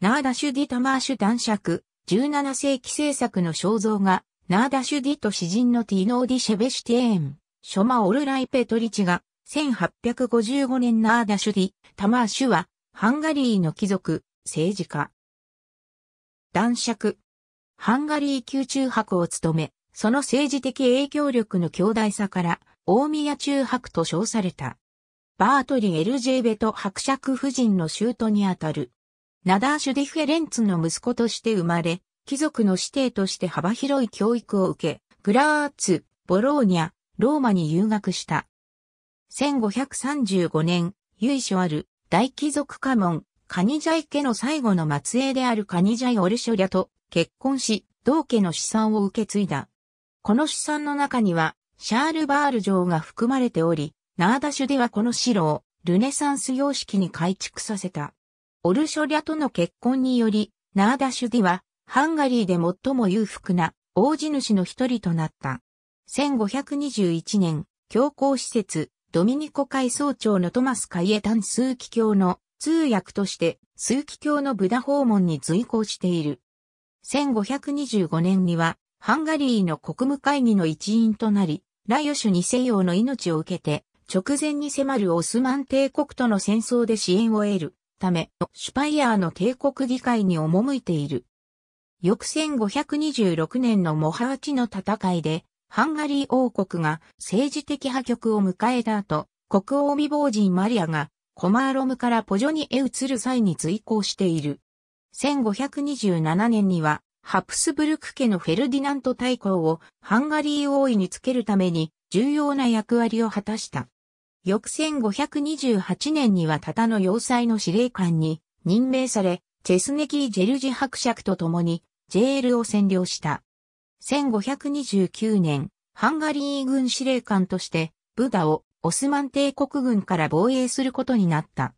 ナーダシュディ・タマーシュ男爵、17世紀制作の肖像画、ナーダシュディと詩人のティーノーディ・シェベシティエン、ショマ・オルライ・ペトリチが、1855年ナーダシュディ、タマーシュは、ハンガリーの貴族、政治家。男爵。ハンガリー宮中博を務め、その政治的影響力の強大さから、大宮中博と称された。バートリ・エルジェーベト伯爵夫人の徒にあたる。ナダーシュ・ディフェレンツの息子として生まれ、貴族の子弟として幅広い教育を受け、グラーツ、ボローニャ、ローマに留学した。1535年、由緒ある大貴族家門、カニジャイ家の最後の末裔であるカニジャイ・オルショリャと結婚し、同家の資産を受け継いだ。この資産の中には、シャール・バール城が含まれており、ナーダシュではこの城をルネサンス様式に改築させた。オルショリャとの結婚により、ナーダシュディは、ハンガリーで最も裕福な王子主の一人となった。1521年、教皇施設、ドミニコ会総長のトマス・カイエタンーキ教の通訳として、ーキ教のブダ訪問に随行している。1525年には、ハンガリーの国務会議の一員となり、ラヨシュ2世王の命を受けて、直前に迫るオスマン帝国との戦争で支援を得る。ため、シュパイアーの帝国議会に赴いている。翌1526年のモハーチの戦いで、ハンガリー王国が政治的破局を迎えた後、国王未亡人マリアがコマーロムからポジョニへ移る際に追行している。1527年には、ハプスブルク家のフェルディナント大公をハンガリー王位につけるために重要な役割を果たした。翌1528年にはタタの要塞の司令官に任命され、チェスネキー・ジェルジ伯爵と共に JL を占領した。1529年、ハンガリー軍司令官として、ブダをオスマン帝国軍から防衛することになった。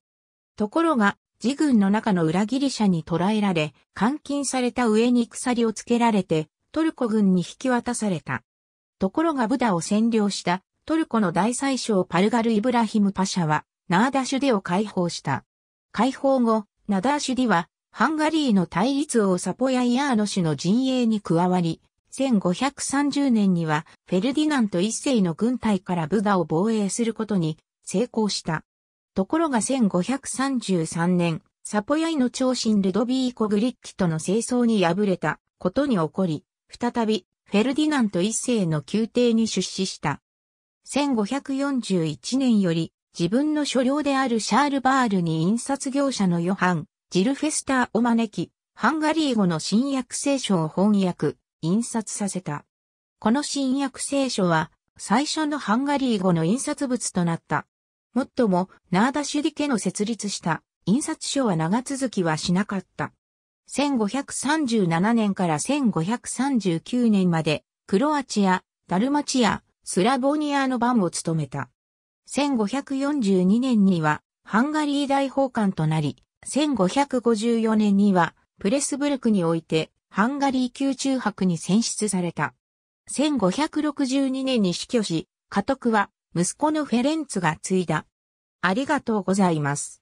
ところが、自軍の中の裏切り者に捕らえられ、監禁された上に鎖をつけられて、トルコ軍に引き渡された。ところがブダを占領したトルコの大宰相パルガル・イブラヒム・パシャは、ナーダシュデを解放した。解放後、ナダーシュディは、ハンガリーの対立王サポヤイアーノ氏の陣営に加わり、1530年にはフェルディナント一世の軍隊からブダを防衛することに成功した。ところが1533年、サポヤイの長身ルドビーコ・グリッキとの清掃に敗れたことに起こり、再びフェルディナント一世の宮廷に出資した。1541年より自分の所領であるシャールバールに印刷業者のヨハン、ジルフェスターを招き、ハンガリー語の新約聖書を翻訳、印刷させた。この新約聖書は最初のハンガリー語の印刷物となった。もっとも、ナーダシュディ家の設立した印刷所は長続きはしなかった。1537年から1539年まで、クロアチア、ダルマチア、スラボニアの番を務めた。1542年にはハンガリー大法官となり、1554年にはプレスブルクにおいてハンガリー宮中博に選出された。1562年に死去し、家督は息子のフェレンツが継いだ。ありがとうございます。